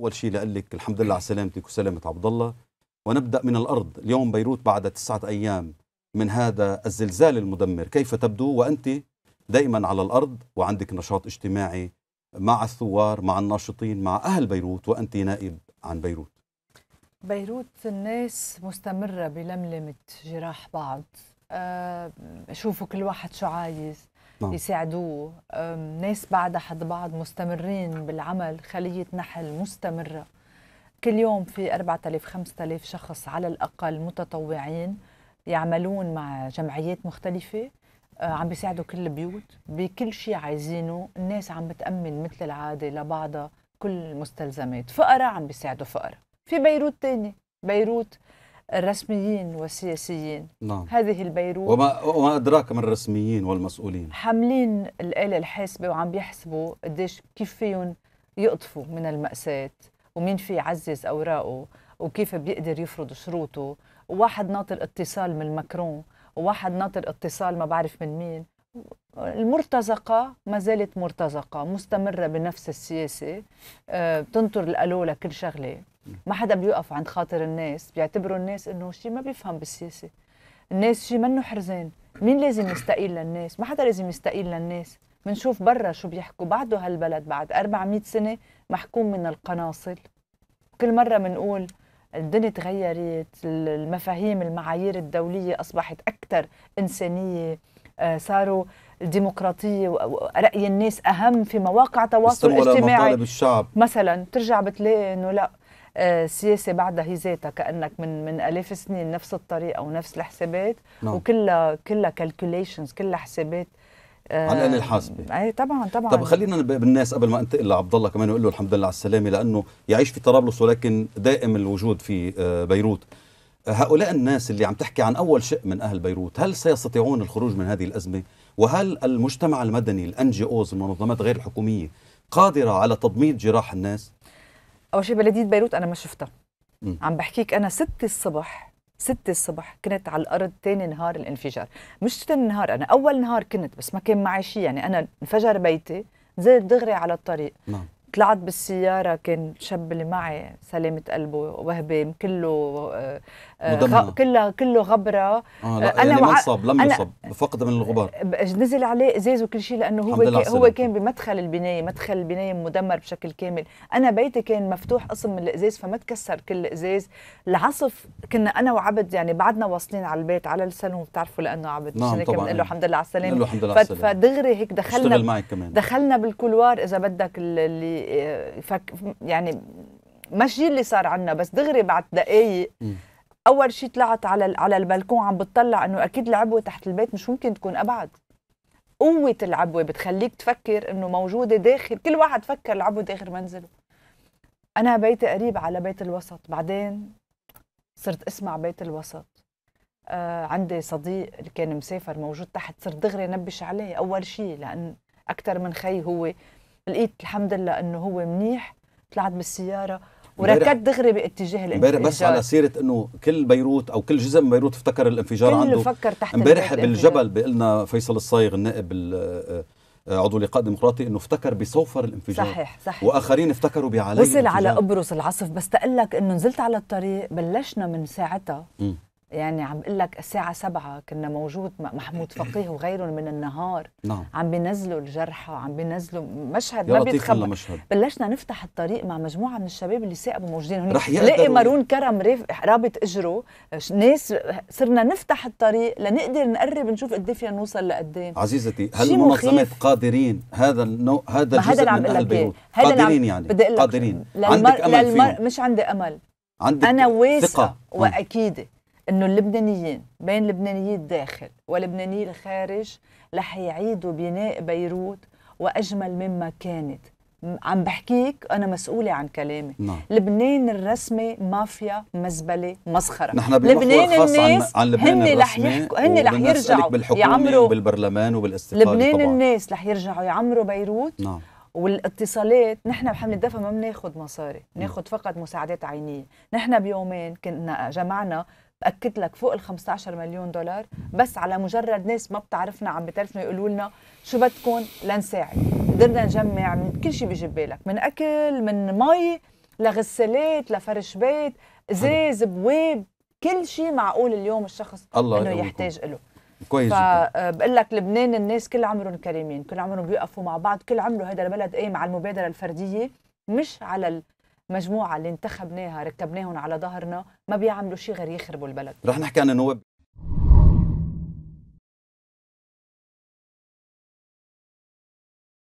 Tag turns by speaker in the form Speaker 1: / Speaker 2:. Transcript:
Speaker 1: اول شيء لقال لك الحمد لله على سلامتك وسلامه عبد الله ونبدا من الارض اليوم بيروت بعد تسعه ايام من هذا الزلزال المدمر كيف تبدو وانت دائما على الارض وعندك نشاط اجتماعي مع الثوار مع الناشطين مع اهل بيروت وانت نائب عن بيروت
Speaker 2: بيروت الناس مستمره بلملمه جراح بعض أه شوفوا كل واحد شو عايز نعم. يساعدوه ناس بعد حد بعض مستمرين بالعمل خلية نحل مستمرة كل يوم في 4000 5000 شخص على الأقل متطوعين يعملون مع جمعيات مختلفة أه، عم بيساعدوا كل البيوت بكل شيء عايزينه الناس عم بتأمن مثل العادة لبعضها كل المستلزمات فقرة عم بيساعدوا فقرة في بيروت تاني بيروت الرسميين والسياسيين نعم. هذه البيروت وما,
Speaker 1: وما أدراك من الرسميين والمسؤولين
Speaker 2: حاملين الآلة الحاسبة وعم بيحسبوا قديش كيف فيهم يقطفوا من المأساة ومين في يعزز أوراقه وكيف بيقدر يفرض شروطه وواحد ناطر اتصال من ماكرون وواحد ناطر اتصال ما بعرف من مين المرتزقة ما زالت مرتزقة مستمرة بنفس السياسة بتنطر آه، الألو لكل شغلة ما حدا بيوقف عند خاطر الناس بيعتبروا الناس انه شيء ما بيفهم بالسياسة الناس شيء منه حرزان مين لازم يستقيل للناس ما حدا لازم يستقيل للناس منشوف برا شو بيحكوا بعده هالبلد بعد 400 سنة محكوم من القناصل كل مرة منقول الدنيا تغيرت المفاهيم المعايير الدولية أصبحت أكثر إنسانية صاروا الديمقراطيه وراي الناس اهم في مواقع تواصل اجتماعي الشعب. مثلا ترجع بتلاقي انه لا السياسه آه، بعدها هي ذاتها كانك من من الاف السنين نفس الطريقه ونفس الحسابات نعم. وكلها كلها كالكوليشنز كلها حسابات آه، على الاله الحاسبه اي طبعا طبعا طب
Speaker 1: خلينا بالناس قبل ما انتقل لعبد الله كمان واقول له الحمد لله على السلامه لانه يعيش في طرابلس ولكن دائم الوجود في آه، بيروت هؤلاء الناس اللي عم تحكي عن أول شيء من أهل بيروت هل سيستطيعون الخروج من هذه الأزمة؟ وهل المجتمع المدني الان جي اوز المنظمات غير الحكوميه قادره على تضميد جراح الناس؟
Speaker 2: اول شيء بلديه بيروت انا ما شفتها م. عم بحكيك انا ستة الصبح ستة الصبح كنت على الارض ثاني نهار الانفجار مش ثاني نهار انا اول نهار كنت بس ما كان معي شيء يعني انا انفجر بيتي نزلت دغري على الطريق نعم. طلعت بالسيارة كان شاب اللي معي سلامة قلبه وهبي كله غ... آه، آه، كله كله غبرة آه لا آه، يعني أنا يعني ما لم يصب
Speaker 1: فقد من الغبار
Speaker 2: نزل عليه إزاز وكل شيء لأنه هو كان هو كان بمدخل البناية مدخل البناية مدمر بشكل كامل أنا بيتي كان مفتوح قسم من الإزاز فما تكسر كل الإزاز العصف كنا أنا وعبد يعني بعدنا واصلين على البيت على السالون بتعرفوا لأنه عبد نعم طبعا بنقول له الحمد لله على السلامة فدغري هيك دخلنا ب... معك كمان. دخلنا بالكولوار إذا بدك اللي آه، فك يعني مش اللي صار عنا بس دغري بعد دقايق اول شيء طلعت على على البلكون عم بتطلع انه اكيد العبوه تحت البيت مش ممكن تكون ابعد قوه العبوه بتخليك تفكر انه موجوده داخل كل واحد فكر العبوه داخل منزله انا بيتي قريب على بيت الوسط بعدين صرت اسمع بيت الوسط آه عندي صديق اللي كان مسافر موجود تحت صرت دغري نبش عليه اول شيء لان اكثر من خي هو لقيت الحمد لله انه هو منيح طلعت بالسياره وركضت دغري باتجاه الانفجار بس على سيره
Speaker 1: انه كل بيروت او كل جزء من بيروت افتكر الانفجار كل عنده فكر تحت امبارح بالجبل بقلنا فيصل الصايغ النائب آه، عضو لقاء ديمقراطي انه افتكر بصوفر الانفجار صحيح صحيح واخرين افتكروا بعلي وصل الانفجار. على
Speaker 2: قبرص العصف بس تقول لك انه نزلت على الطريق بلشنا من ساعتها يعني عم بقول لك الساعة سبعة كنا موجود مع محمود فقيه وغيرهم من النهار نعم. عم بينزلوا الجرحى وعم بينزلوا مشهد ما بيتخبى بلشنا نفتح الطريق مع مجموعة من الشباب اللي ساقوا موجودين هون لقي مارون كرم رابط اجره ناس صرنا نفتح الطريق لنقدر نقرب نشوف قد إيه فينا نوصل لقدام إيه.
Speaker 1: عزيزتي هل المنظمات قادرين هذا النوع هذا الجزء هذا من اهل إيه. بيروت قادرين يعني قادرين للمر... عندك امل للمر... فيهم.
Speaker 2: مش عندي امل عندك انا واثقه نعم. واكيده انه اللبنانيين بين لبنانيي الداخل ولبنانيي الخارج رح يعيدوا بناء بيروت واجمل مما كانت عم بحكيك انا مسؤوله عن كلامي نعم. لبنان الرسمي مافيا مزبله مسخره نحن لبنان الناس عن, عن لبنان هن رح يحكوا هن رح يرجعوا يعمروا
Speaker 1: بالبرلمان وبالاستقلال لبنان طبعا.
Speaker 2: الناس رح يرجعوا يعمروا بيروت نعم. والاتصالات نحن بحمل الدفع ما بناخذ مصاري بناخذ نعم. فقط مساعدات عينيه نحن بيومين كنا جمعنا باكد لك فوق ال 15 مليون دولار بس على مجرد ناس ما بتعرفنا عم بتعرفنا يقولوا لنا شو بدكم لنساعد قدرنا نجمع من كل شيء بيجي ببالك من اكل من مي لغسالات لفرش بيت ازاز بواب كل شيء معقول اليوم الشخص
Speaker 1: الله انه يحتاج له كويس فبقول
Speaker 2: آه، لك لبنان الناس كل عمرهم كريمين كل عمرهم بيقفوا مع بعض كل عمره هذا البلد قايم على المبادره الفرديه مش على مجموعه اللي انتخبناها ركبناهم على ظهرنا ما بيعملوا شيء غير يخربوا البلد
Speaker 1: رح نحكي عن النواب